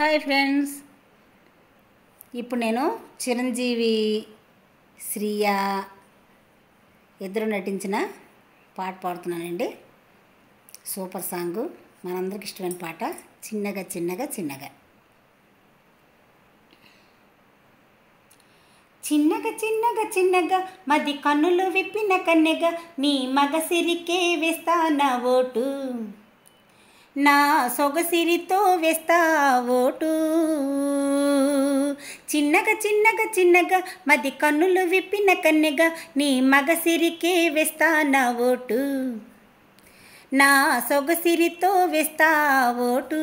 hi friends ఇప్పుడు నేను చిరంజీవి శ్రీయ ఇద్దరు నటించిన పాట పాడుతున్నానండి సూపర్ సాంగ్ మనందరికి ఇష్టమైన పాట చిన్నగా చిన్నగా చిన్నగా చిన్నగా చిన్నగా చిన్నగా మది కన్నులు విప్పిన కన్నెగా నీ మగ సిరికే వేస్తాన ఓటు నా సొగసిరితో వేస్తా ఓటు చిన్నగా చిన్నగా చిన్నగా మది కన్నులు విప్పిన కన్నెగా నీ మగసిరికే వేస్తా నా ఓటు నా సొగసిరితో వేస్తా ఓటు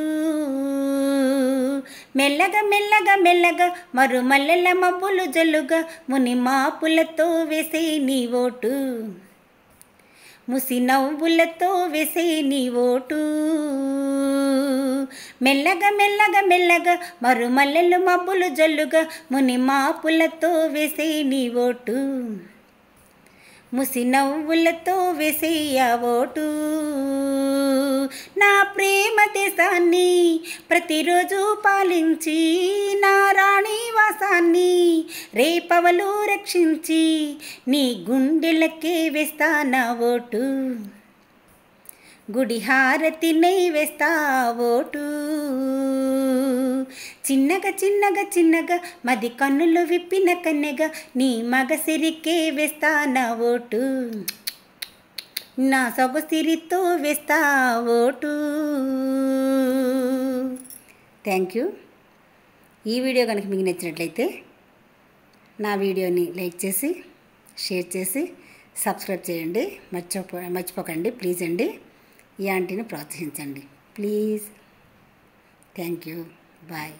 మెల్లగా మెల్లగా మెల్లగా మరు మల్లెల మబ్బులు జల్లుగా ముని మాపులతో వేసే నీ ఓటు ముసి నవ్వులతో వెసే నీ ఓటు మెల్లగా మెల్లగా మెల్లగా మరు మల్లెలు మబ్బులు జల్లుగా ముని మాపులతో వేసే నీ ఓటు ముసి నవ్వులతో వేసేయా ఓటు నా ప్రేమ దేశాన్ని ప్రతిరోజు పాలించి ఆకాశాన్ని రేపవలు రక్షించి నీ గుండెలకే వేస్తా నా ఓటు గుడిహారతి నై వేస్తా ఓటు చిన్నగా చిన్నగా చిన్నగా మది కన్నులు విప్పిన కన్నెగా నీ మగసిరికే వేస్తా నా ఓటు నా సొగసిరితో వేస్తా ఓటు థ్యాంక్ యూ ఈ వీడియో కనుక మీకు నచ్చినట్లయితే నా వీడియోని లైక్ చేసి షేర్ చేసి సబ్స్క్రైబ్ చేయండి మర్చిపో మర్చిపోకండి ప్లీజ్ అండి ఈ ఆంటీని ప్రోత్సహించండి ప్లీజ్ థ్యాంక్ యూ బాయ్